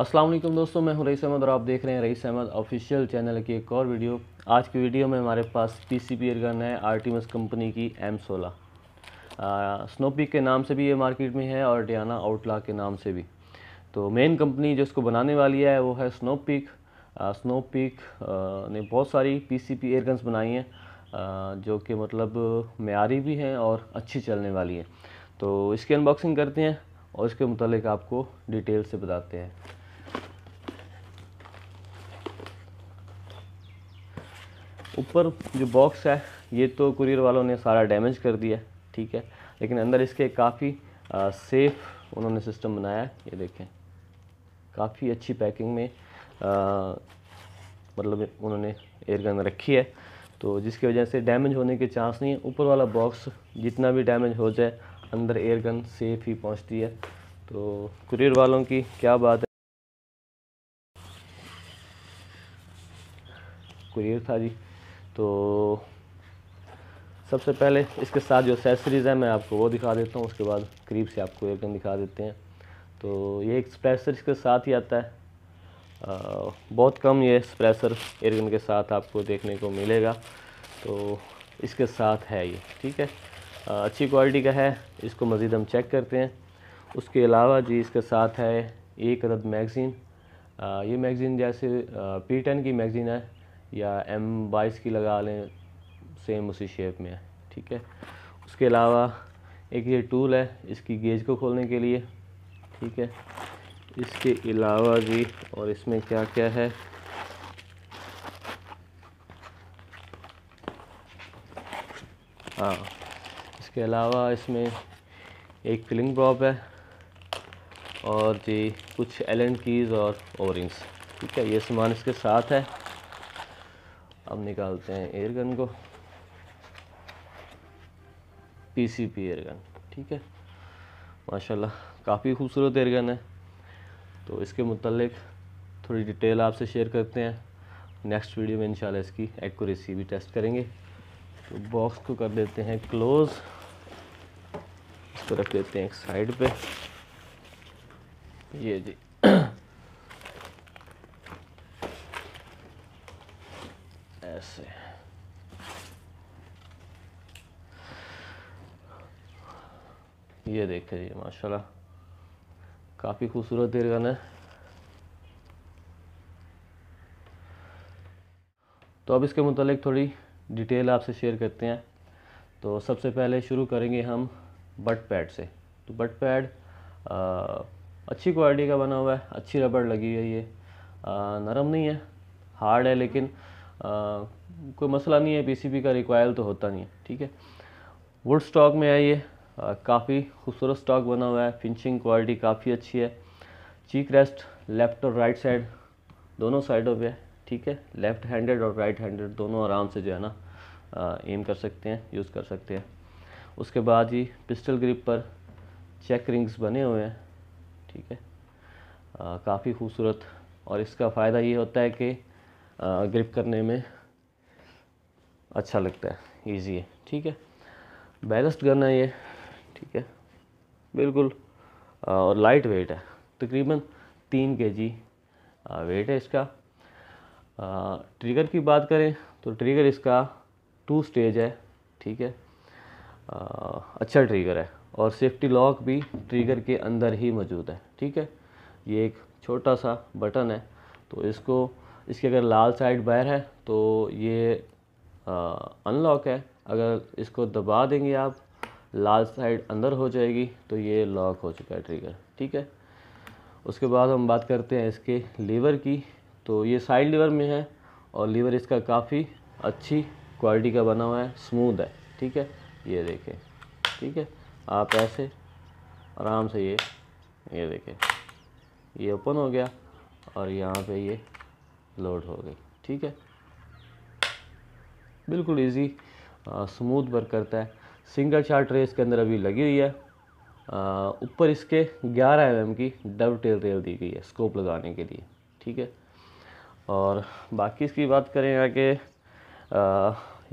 अस्सलाम वालेकुम दोस्तों मैं हूं रईस अहमद और आप देख रहे हैं रईस अहमद ऑफिशियल चैनल की एक और वीडियो आज की वीडियो में हमारे पास पी सी पी एयरगन है आर्टिमस कंपनी की एम सोलह स्नोपिक के नाम से भी ये मार्केट में है और डियाना आउटला के नाम से भी तो मेन कंपनी जो इसको बनाने वाली है वो है स्नो स्नोपिक स्नो ने बहुत सारी पी सी पी एयरगन्स बनाई हैं जो कि मतलब मैारी भी हैं और अच्छी चलने वाली है तो इसकी अनबॉक्सिंग करते हैं और इसके मतलब आपको डिटेल से बताते हैं ऊपर जो बॉक्स है ये तो कुरियर वालों ने सारा डैमेज कर दिया ठीक है लेकिन अंदर इसके काफ़ी सेफ़ उन्होंने सिस्टम बनाया ये देखें काफ़ी अच्छी पैकिंग में आ, मतलब उन्होंने एयरगन रखी है तो जिसकी वजह से डैमेज होने के चांस नहीं है ऊपर वाला बॉक्स जितना भी डैमेज हो जाए अंदर एयरगन सेफ ही पहुंचती है तो कुरियर वालों की क्या बात है कुरियर था जी तो सबसे पहले इसके साथ जो एक्सेसरीज़ है मैं आपको वो दिखा देता हूँ उसके बाद करीब से आपको एक दिखा देते हैं तो ये एक स्प्रेसर इसके साथ ही आता है आ, बहुत कम ये स्प्रेसर एयरगन के साथ आपको देखने को मिलेगा तो इसके साथ है ये ठीक है आ, अच्छी क्वालिटी का है इसको मज़ीद हम चेक करते हैं उसके अलावा जी इसके साथ है एक अदद मैगज़ीन ये मैगज़ीन जैसे पी टेन की मैगज़ीन है या एम बाईस की लगा लें सेम उसी शेप में है ठीक है उसके अलावा एक ये टूल है इसकी गेज को खोलने के लिए ठीक है इसके अलावा भी और इसमें क्या क्या है हाँ इसके अलावा इसमें एक फिलिंग प्रॉप है और जी कुछ एलन कीज़ और ओरिंग्स ठीक है ये सामान इसके साथ है अब निकालते हैं एयर गन को पीसीपी एयर गन ठीक है माशाल्लाह काफ़ी खूबसूरत एयर गन है तो इसके मतलब थोड़ी डिटेल आपसे शेयर करते हैं नेक्स्ट वीडियो में इंशाल्लाह इसकी एक्यूरेसी भी टेस्ट करेंगे तो बॉक्स को कर देते हैं क्लोज़ इसको रख देते हैं एक साइड पे ये जी Let's see. ये देख जी माशाल्लाह काफ़ी खूबसूरत देरगन है तो अब इसके मतलब थोड़ी डिटेल आपसे शेयर करते हैं तो सबसे पहले शुरू करेंगे हम बट पैड से तो बट पैड अच्छी क्वालिटी का बना हुआ है अच्छी रबड़ लगी है ये नरम नहीं है हार्ड है लेकिन कोई मसला नहीं है पीसीबी का रिक्वायर तो होता नहीं है ठीक है वुड स्टॉक में है काफ़ी खूबसूरत स्टॉक बना हुआ है फिनिशिंग क्वालिटी काफ़ी अच्छी है चीक रेस्ट लेफ़्ट और राइट साइड दोनों साइडों पे है ठीक है लेफ़्ट हैंडेड और राइट हैंडेड दोनों आराम से जो है ना एम कर सकते हैं यूज़ कर सकते हैं उसके बाद ही पिस्टल ग्रिप पर चेक रिंग्स बने हुए हैं ठीक है काफ़ी खूबसूरत और इसका फ़ायदा ये होता है कि ग्रिप करने में अच्छा लगता है ईजी है ठीक है बैलेंस्ड गन है ये ठीक है बिल्कुल और लाइट वेट है तकरीबन तीन के जी वेट है इसका आ, ट्रिगर की बात करें तो ट्रिगर इसका टू स्टेज है ठीक है आ, अच्छा ट्रिगर है और सेफ्टी लॉक भी ट्रिगर के अंदर ही मौजूद है ठीक है ये एक छोटा सा बटन है तो इसको इसके अगर लाल साइड बाहर है तो ये अनलॉक है अगर इसको दबा देंगे आप लाल साइड अंदर हो जाएगी तो ये लॉक हो चुका है ट्रिगर ठीक है उसके बाद हम बात करते हैं इसके लीवर की तो ये साइड लीवर में है और लीवर इसका काफ़ी अच्छी क्वालिटी का बना हुआ है स्मूद है ठीक है ये देखें ठीक है आप ऐसे आराम से ये ये देखें ये ओपन हो गया और यहाँ पे ये लोड हो गई ठीक है बिल्कुल इजी स्मूथ वर्क करता है सिंगल शार्ट रेस के अंदर अभी लगी हुई है ऊपर इसके 11 एम mm की डब टेल रेल दी गई है स्कोप लगाने के लिए ठीक है और बाकी इसकी बात करें आगे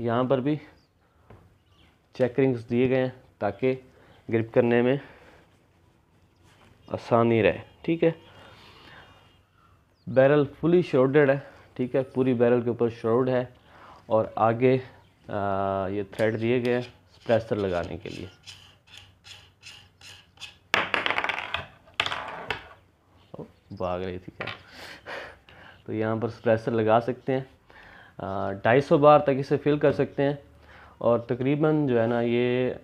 यहाँ पर भी चेक रिंग्स दिए गए हैं ताकि ग्रिप करने में आसानी रहे ठीक है बैरल फुली श्रोडेड है ठीक है पूरी बैरल के ऊपर श्रोड है और आगे आ, ये थ्रेड दिए गए स्प्रेसर लगाने के लिए भाग रही थी क्या तो यहाँ पर स्प्रेसर लगा सकते हैं ढाई सौ बार तक इसे फिल कर सकते हैं और तकरीबन जो है ना ये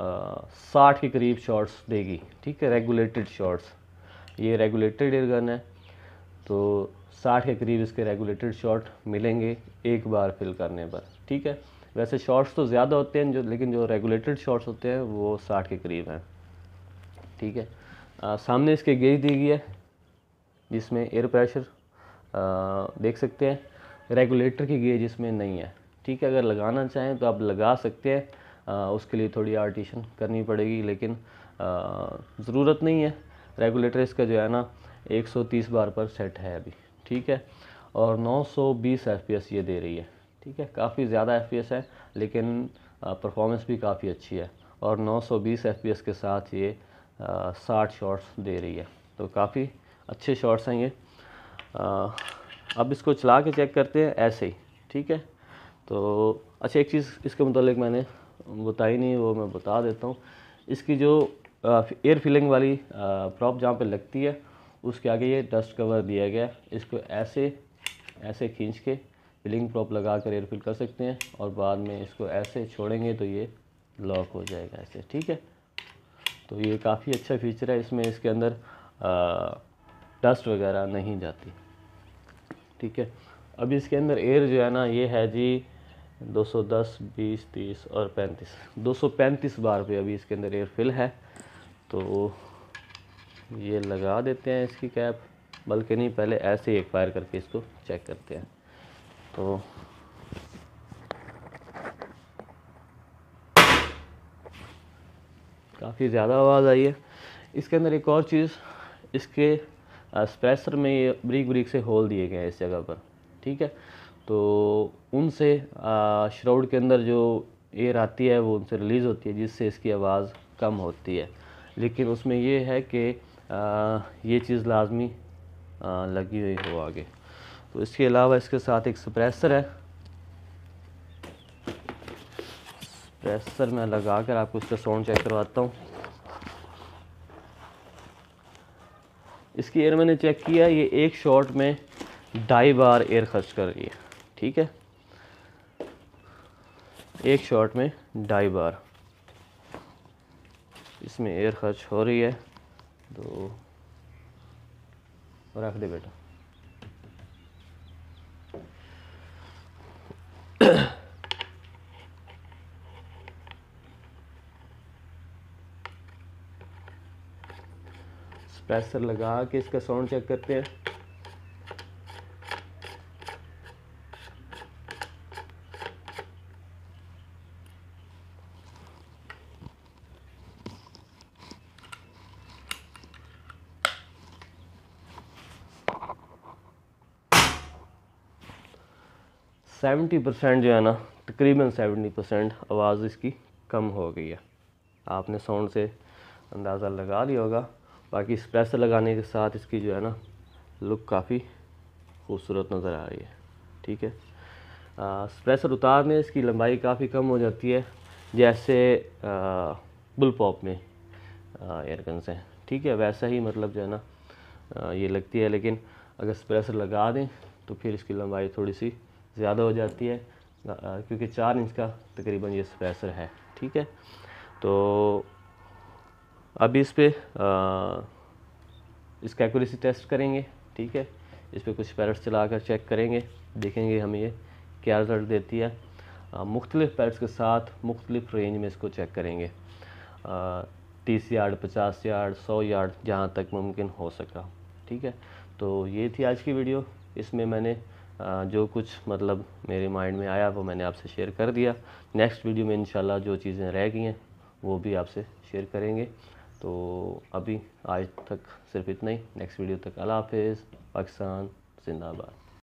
साठ के करीब शॉट्स देगी ठीक है रेगुलेटेड शॉट्स ये रेगुलेटेड एयर गन है तो 60 के करीब इसके रेगुलेटेड शॉट मिलेंगे एक बार फिल करने पर ठीक है वैसे शॉट्स तो ज़्यादा होते हैं जो लेकिन जो रेगुलेटेड शॉट्स होते हैं वो 60 के करीब हैं ठीक है आ, सामने इसके गेज दी गई है जिसमें एयर प्रेशर आ, देख सकते हैं रेगुलेटर की गेज इसमें नहीं है ठीक है अगर लगाना चाहें तो आप लगा सकते हैं आ, उसके लिए थोड़ी आर्टिशन करनी पड़ेगी लेकिन ज़रूरत नहीं है रेगुलेटर इसका जो है ना 130 बार पर सेट है अभी ठीक है और 920 सौ ये दे रही है ठीक है काफ़ी ज़्यादा एफ है लेकिन परफॉर्मेंस भी काफ़ी अच्छी है और 920 सौ के साथ ये साठ 60 शॉट्स दे रही है तो काफ़ी अच्छे शॉट्स हैं ये आ, अब इसको चला के चेक करते हैं ऐसे ही ठीक है तो अच्छा एक चीज़ इसके मतलब मैंने बताई नहीं वो मैं बता देता हूँ इसकी जो एयर फिलिंग वाली प्रॉप जहाँ पे लगती है उसके आगे ये डस्ट कवर दिया गया इसको ऐसे ऐसे खींच के फिलिंग प्रॉप लगा कर एयरफिल कर सकते हैं और बाद में इसको ऐसे छोड़ेंगे तो ये लॉक हो जाएगा ऐसे ठीक है तो ये काफ़ी अच्छा फीचर है इसमें इसके अंदर डस्ट वगैरह नहीं जाती ठीक है अब इसके अंदर एयर जो है ना ये है जी 210, 20, 30 और 35 235 बार पे अभी इसके अंदर एयर फिल है तो ये लगा देते हैं इसकी कैप बल्कि नहीं पहले ऐसे ही एक फायर करके इसको चेक करते हैं तो काफ़ी ज़्यादा आवाज़ आई है इसके अंदर एक और चीज़ इसके स्प्रेसर में ये ब्रीक ब्रीक से होल दिए गए हैं इस जगह पर ठीक है तो उनसे श्राउड के अंदर जो एयर आती है वो उनसे रिलीज़ होती है जिससे इसकी आवाज़ कम होती है लेकिन उसमें ये है कि ये चीज़ लाजमी लगी हुई हो आगे तो इसके अलावा इसके साथ एक सप्रेसर है सप्रेसर मैं लगा कर आपको इसका साउंड चेक करवाता हूँ इसकी एयर मैंने चेक किया ये एक शॉट में ढाई बार एयर खर्च कर रही है ठीक है एक शॉट में ढाई बार इसमें एयर खर्च हो रही है दो रख दे बेटा स्प्रेसर लगा के इसका साउंड चेक करते हैं सेवेंटी परसेंट जो है ना तकरीबन सेवेंटी परसेंट आवाज़ इसकी कम हो गई है आपने साउंड से अंदाज़ा लगा लिया होगा बाकी स्प्रेस लगाने के साथ इसकी जो है ना लुक काफ़ी खूबसूरत नज़र आ रही है ठीक है स्प्रेसर उतार में इसकी लंबाई काफ़ी कम हो जाती है जैसे बुल पॉप में एयरगन से ठीक है वैसा ही मतलब जो है ना आ, ये लगती है लेकिन अगर स्प्रेसर लगा दें तो फिर इसकी लंबाई थोड़ी सी ज़्यादा हो जाती है क्योंकि चार इंच का तकरीबन ये स्पेसर है ठीक है तो अभी इस पर इसका एक्यूरेसी टेस्ट करेंगे ठीक है इस पर कुछ पैरट्स चला कर चेक करेंगे देखेंगे हमें ये क्या रिज़ल्ट देती है मुख्तलिफ़ पैरट्स के साथ मुख्तलिफ रेंज में इसको चेक करेंगे तीस यार्ड पचास यार्ड सौ यार्ड जहाँ तक मुमकिन हो सका ठीक है तो ये थी आज की वीडियो इसमें मैंने जो कुछ मतलब मेरे माइंड में आया वो मैंने आपसे शेयर कर दिया नेक्स्ट वीडियो में इंशाल्लाह जो चीज़ें रह गई हैं वो भी आपसे शेयर करेंगे तो अभी आज तक सिर्फ इतना ही नेक्स्ट वीडियो तक अला हाफिज़ पाकिस्तान जिंदाबाद